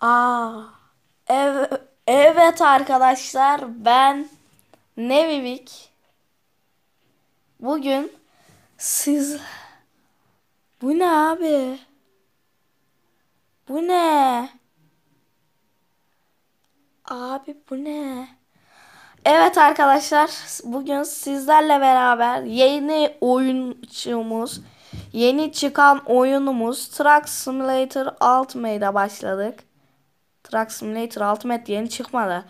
Aa, ev, evet arkadaşlar ben Nevivik. Bugün siz... Bu ne abi? Bu ne? Abi bu ne? Evet arkadaşlar bugün sizlerle beraber yeni oyunumuz, yeni çıkan oyunumuz Truck Simulator Ultimate'a başladık. Truck Simulator Ultimate yeni çıkmadı.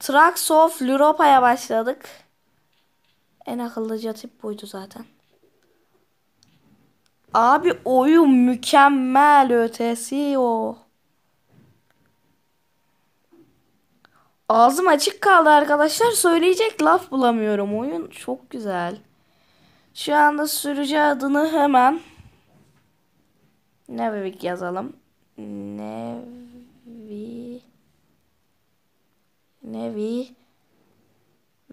Trucks of Europa'ya başladık. En akıllıca tip buydu zaten. Abi oyun mükemmel ötesi o. Ağzım açık kaldı arkadaşlar. Söyleyecek laf bulamıyorum. Oyun çok güzel. Şu anda sürücü adını hemen ne bebek yazalım. Ne we ne we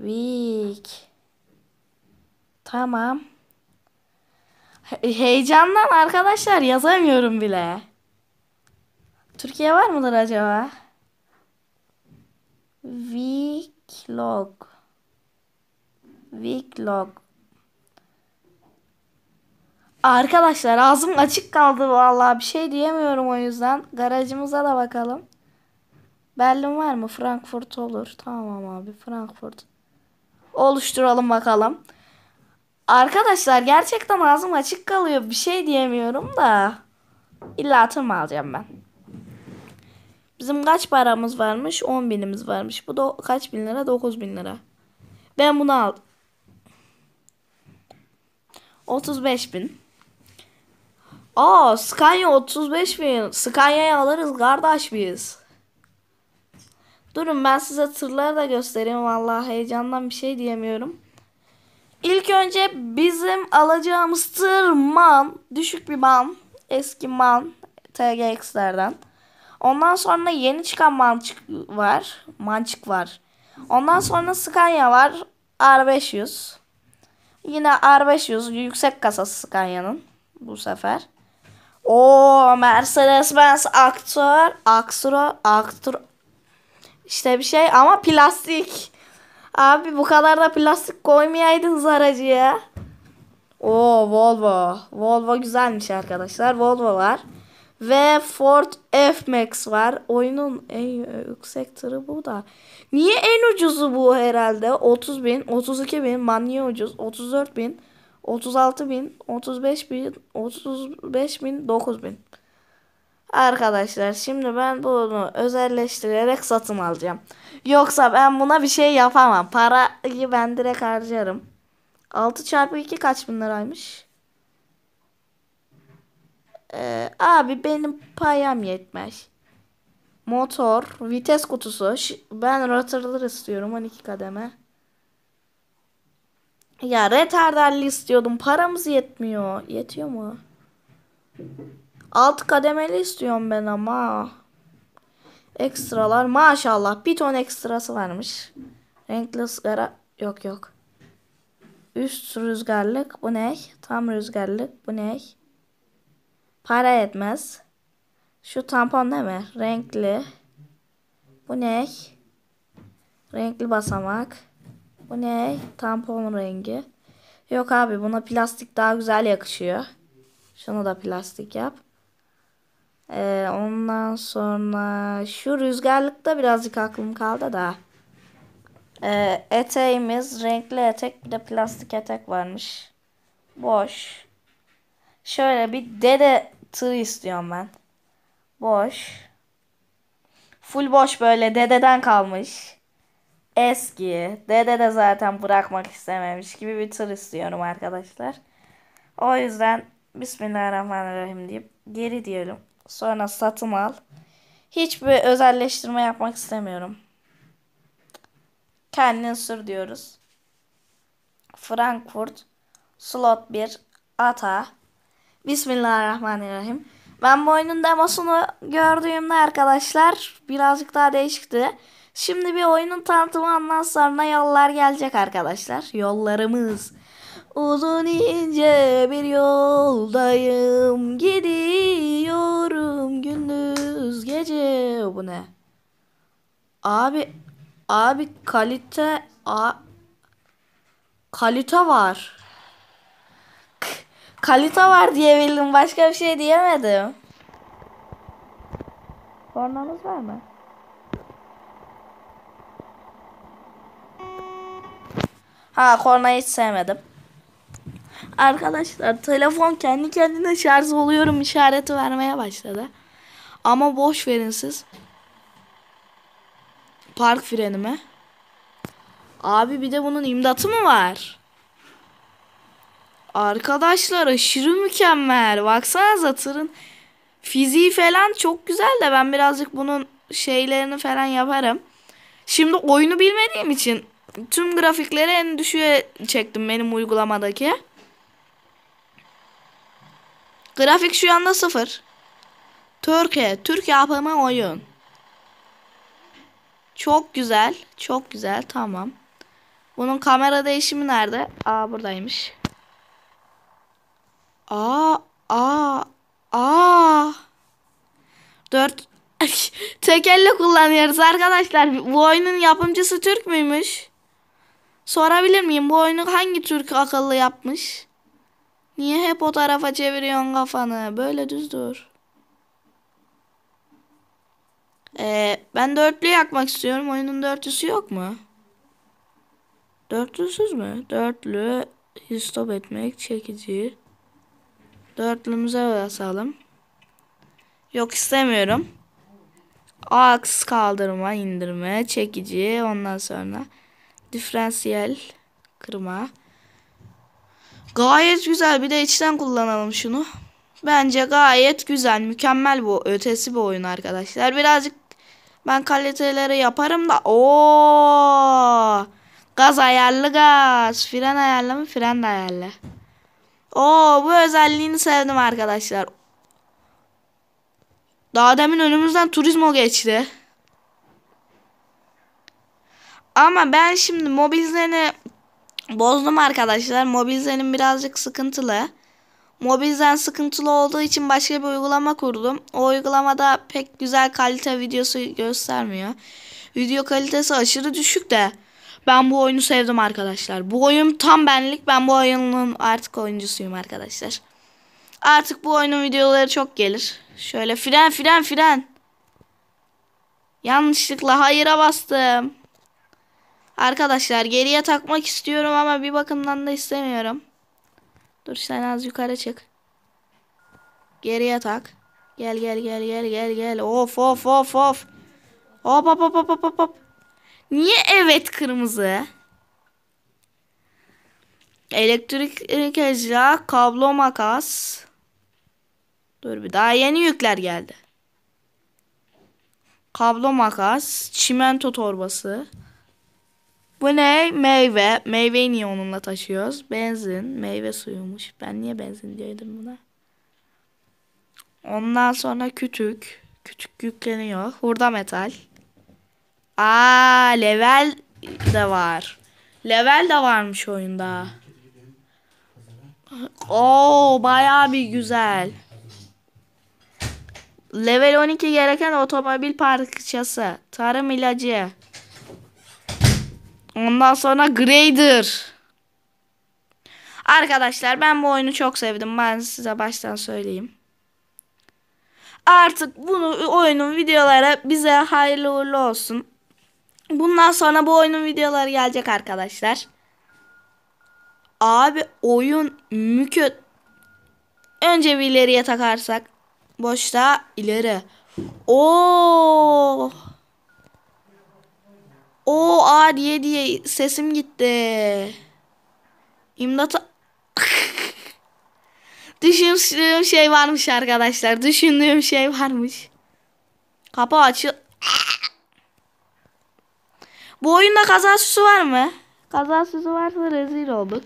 week tamam heyecandan arkadaşlar yazamıyorum bile Türkiye var mıdır acaba log, weeklog log. Arkadaşlar ağzım açık kaldı vallahi bir şey diyemiyorum o yüzden. Garajımıza da bakalım. Berlin var mı? Frankfurt olur. Tamam abi Frankfurt. Oluşturalım bakalım. Arkadaşlar gerçekten ağzım açık kalıyor. Bir şey diyemiyorum da. İlla tırm alacağım ben. Bizim kaç paramız varmış? 10 binimiz varmış. Bu da kaç bin lira? 9 bin lira. Ben bunu aldım. 35 bin. Aa Scania 35 bin. Scania'yı alırız kardeş biz. Durun ben size tırları da göstereyim. Vallahi heyecandan bir şey diyemiyorum. İlk önce bizim alacağımız tır MAN. Düşük bir MAN. Eski MAN. TGX'lerden. Ondan sonra yeni çıkan mançık var. Mançık var. Ondan sonra Scania var. R500. Yine R500 yüksek kasası Scania'nın bu sefer. O Mercedes-Benz Aktör, Aktro, aktur işte bir şey ama plastik. Abi bu kadar da plastik koymayaydınız aracıya. O Volvo. Volvo güzelmiş arkadaşlar. Volvo var. Ve Ford F-Max var. Oyunun en yüksek tırı bu da. Niye en ucuzu bu herhalde? 30 bin, 32 bin, man niye ucuz? 34 bin. 36 bin, 35 bin, 35 bin, 9 bin. Arkadaşlar şimdi ben bunu özelleştirerek satın alacağım. Yoksa ben buna bir şey yapamam. Parayı ben direkt harcarım. 6 çarpı 2 kaç bin liraymış? Ee, abi benim payam yetmez. Motor, vites kutusu. Ben rotorları istiyorum 12 kademe. Ya retarderli istiyordum. Paramız yetmiyor. Yetiyor mu? Alt kademeli istiyorum ben ama. Ekstralar maşallah. Bir ton ekstrası varmış. Renkli ızgara. Yok yok. Üst rüzgarlık. Bu ne? Tam rüzgarlık. Bu ne? Para etmez. Şu tampon ne mi? Renkli. Bu ne? Renkli basamak. Bu ne? Tampon rengi. Yok abi buna plastik daha güzel yakışıyor. Şunu da plastik yap. Ee, ondan sonra şu rüzgarlıkta birazcık aklım kaldı da. Ee, eteğimiz renkli etek bir de plastik etek varmış. Boş. Şöyle bir dede tır istiyorum ben. Boş. Full boş böyle dededen kalmış eski. Dede de zaten bırakmak istememiş gibi bir tır istiyorum arkadaşlar. O yüzden Bismillahirrahmanirrahim deyip geri diyelim. Sonra satın al. Hiçbir özelleştirme yapmak istemiyorum. Kendin sür diyoruz. Frankfurt slot 1 ata. Bismillahirrahmanirrahim. Ben bu oyunun demosunu gördüğümde arkadaşlar birazcık daha değişikti. Şimdi bir oyunun tanıtımı ondan sonra yollar gelecek arkadaşlar. Yollarımız. Uzun ince bir yoldayım gidiyorum gündüz gece bu ne? Abi abi kalite a kalite var. kalite var diyebildim başka bir şey diyemedim. Kornamız var mı? Ha kornayı hiç sevmedim. Arkadaşlar telefon kendi kendine şarj oluyorum işareti vermeye başladı. Ama boş verin siz. Park frenime. Abi bir de bunun imdatı mı var? Arkadaşlar aşırı mükemmel. Baksana zatırın fiziği falan çok güzel de ben birazcık bunun şeylerini falan yaparım. Şimdi oyunu bilmediğim için tüm grafikleri en düşüğe çektim benim uygulamadaki. Grafik şu anda sıfır. Türkiye, Türk yapımı oyun. Çok güzel, çok güzel, tamam. Bunun kamera değişimi nerede? Aa buradaymış. Aa, aa, aa. Dört. Tek kullanıyoruz arkadaşlar. Bu oyunun yapımcısı Türk müymüş? Sorabilir miyim bu oyunu hangi Türk akıllı yapmış? Niye hep o tarafa çeviriyorsun kafanı? Böyle düz dur. Ee, ben dörtlü yakmak istiyorum. Oyunun dörtlüsü yok mu? Dörtlüsüz mü? Dörtlü stop etmek çekici. Dörtlümüze basalım. Yok istemiyorum. Aks kaldırma, indirme, çekici ondan sonra Diferansiyel kırma. Gayet güzel. Bir de içten kullanalım şunu. Bence gayet güzel. Mükemmel bu. Ötesi bir oyun arkadaşlar. Birazcık ben kaliteleri yaparım da. o Gaz ayarlı gaz. Fren ayarlı mı? Fren de ayarlı. Oo bu özelliğini sevdim arkadaşlar. Daha demin önümüzden turizmo geçti. Ama ben şimdi Mobilzen'i bozdum arkadaşlar. Mobilzen'in birazcık sıkıntılı. Mobilzen sıkıntılı olduğu için başka bir uygulama kurdum. O uygulamada pek güzel kalite videosu göstermiyor. Video kalitesi aşırı düşük de ben bu oyunu sevdim arkadaşlar. Bu oyun tam benlik. Ben bu oyunun artık oyuncusuyum arkadaşlar. Artık bu oyunun videoları çok gelir. Şöyle fren fren fren. Yanlışlıkla hayıra bastım. Arkadaşlar geriye takmak istiyorum ama bir bakımdan da istemiyorum. Dur sen az yukarı çık. Geriye tak. Gel gel gel gel gel gel. Of of of of. Hop hop hop hop hop hop. Niye evet kırmızı? Elektrik ecra, kablo makas. Dur bir daha yeni yükler geldi. Kablo makas, çimento torbası. Bu ne? Meyve. Meyveyi niye onunla taşıyoruz? Benzin. Meyve suyumuş. Ben niye benzin diyordum buna? Ondan sonra kütük. Kütük yükleniyor. Hurda metal. Aa level de var. Level de varmış oyunda. Oo baya bir güzel. Level 12 gereken otomobil parçası. Tarım ilacı. Ondan sonra Grader. Arkadaşlar ben bu oyunu çok sevdim. Ben size baştan söyleyeyim. Artık bunu oyunun videoları bize hayırlı uğurlu olsun. Bundan sonra bu oyunun videoları gelecek arkadaşlar. Abi oyun mükü. Önce bir ileriye takarsak. Boşta ileri. Oo. O a diye diye sesim gitti. İmdat. Düşündüğüm şey varmış arkadaşlar. Düşündüğüm şey varmış. Kapı açıl. Bu oyunda kaza süsü var mı? Kaza süsü varsa rezil olduk.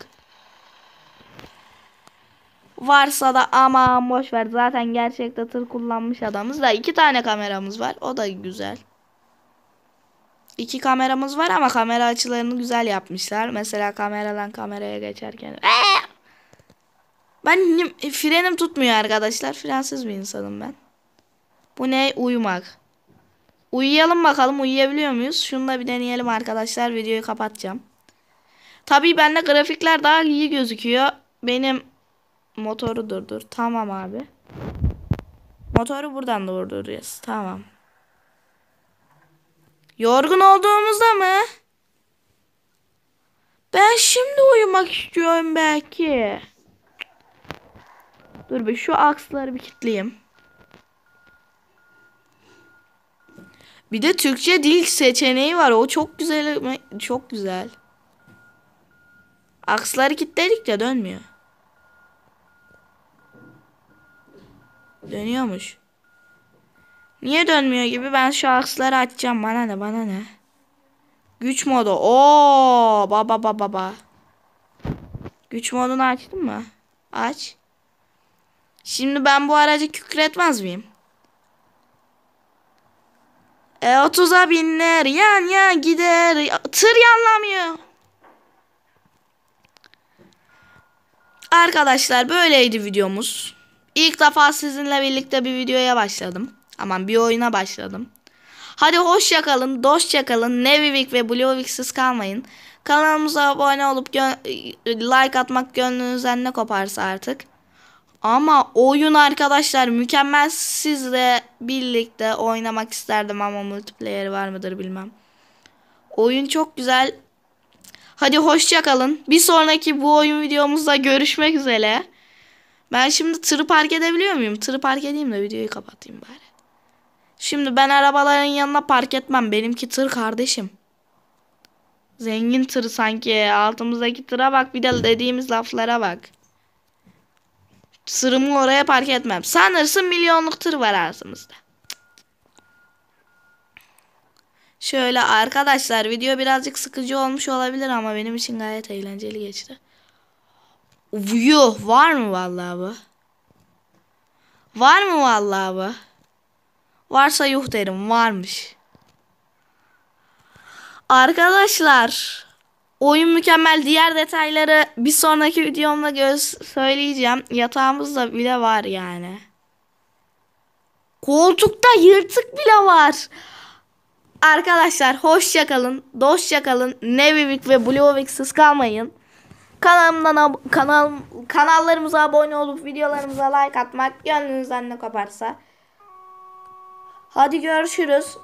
Varsa da ama boş ver. Zaten gerçekte tır kullanmış adamız da iki tane kameramız var. O da güzel iki kameramız var ama kamera açılarını güzel yapmışlar. Mesela kameradan kameraya geçerken. Ben frenim tutmuyor arkadaşlar. Frensiz bir insanım ben. Bu ne? Uyumak. Uyuyalım bakalım uyuyabiliyor muyuz? Şunu da bir deneyelim arkadaşlar. Videoyu kapatacağım. Tabii bende grafikler daha iyi gözüküyor. Benim motoru durdur. Tamam abi. Motoru buradan durduracağız. Tamam. Yorgun olduğumuzda mı? Ben şimdi uyumak istiyorum belki. Dur bir şu aksları bir kitleyeyim. Bir de Türkçe dil seçeneği var. O çok güzel. Çok güzel. Aksları kilitledikçe dönmüyor. Dönüyormuş. Niye dönmüyor gibi? Ben şu aksları açacağım. Bana ne bana ne? Güç modu. Oo baba baba baba. Güç modunu açtın mı? Aç. Şimdi ben bu aracı kükretmez miyim? E 30'a binler yan yan gider. Tır yanlamıyor. Arkadaşlar böyleydi videomuz. İlk defa sizinle birlikte bir videoya başladım. Aman bir oyuna başladım. Hadi hoşça kalın, dostça kalın. Nevivik ve Blueviks'siz kalmayın. Kanalımıza abone olup like atmak gönlünüzden ne koparsa artık. Ama oyun arkadaşlar mükemmel. Sizle birlikte oynamak isterdim ama multiplayer var mıdır bilmem. Oyun çok güzel. Hadi hoşça kalın. Bir sonraki bu oyun videomuzda görüşmek üzere. Ben şimdi tırı park edebiliyor muyum? Tırı park edeyim de videoyu kapatayım bari. Şimdi ben arabaların yanına park etmem. Benimki tır kardeşim. Zengin tır sanki. Altımızdaki tıra bak bir de dediğimiz laflara bak. Sırımı oraya park etmem. Sanırsın milyonluk tır var ağzımızda. Şöyle arkadaşlar video birazcık sıkıcı olmuş olabilir ama benim için gayet eğlenceli geçti. Yuh var mı vallahi bu? Var mı vallahi bu? Varsa yuh derim. Varmış. Arkadaşlar oyun mükemmel. Diğer detayları bir sonraki videomda göz söyleyeceğim. Yatağımızda bile var yani. Koltukta yırtık bile var. Arkadaşlar hoşça kalın, dostça kalın. Nevivik ve Blueviks'siz kalmayın. Kanalımdan kanal kanallarımıza abone olup videolarımıza like atmak gönlünüzden ne koparsa Hadi görüşürüz.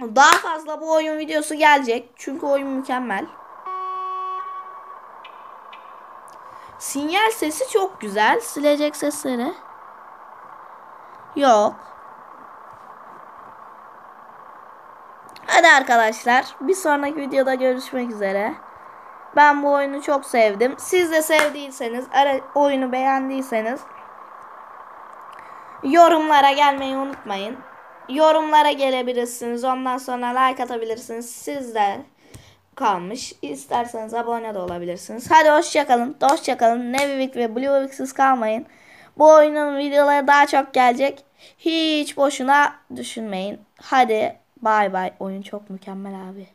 Daha fazla bu oyun videosu gelecek. Çünkü oyun mükemmel. Sinyal sesi çok güzel. Silecek sesleri. Yok. Hadi arkadaşlar. Bir sonraki videoda görüşmek üzere. Ben bu oyunu çok sevdim. Siz de sevdiyseniz, oyunu beğendiyseniz yorumlara gelmeyi unutmayın yorumlara gelebilirsiniz. Ondan sonra like atabilirsiniz. Sizler kalmış. İsterseniz abone de olabilirsiniz. Hadi hoşçakalın. Hoşçakalın. Nevivik ve Bluevik'siz kalmayın. Bu oyunun videoları daha çok gelecek. Hiç boşuna düşünmeyin. Hadi bay bay. Oyun çok mükemmel abi.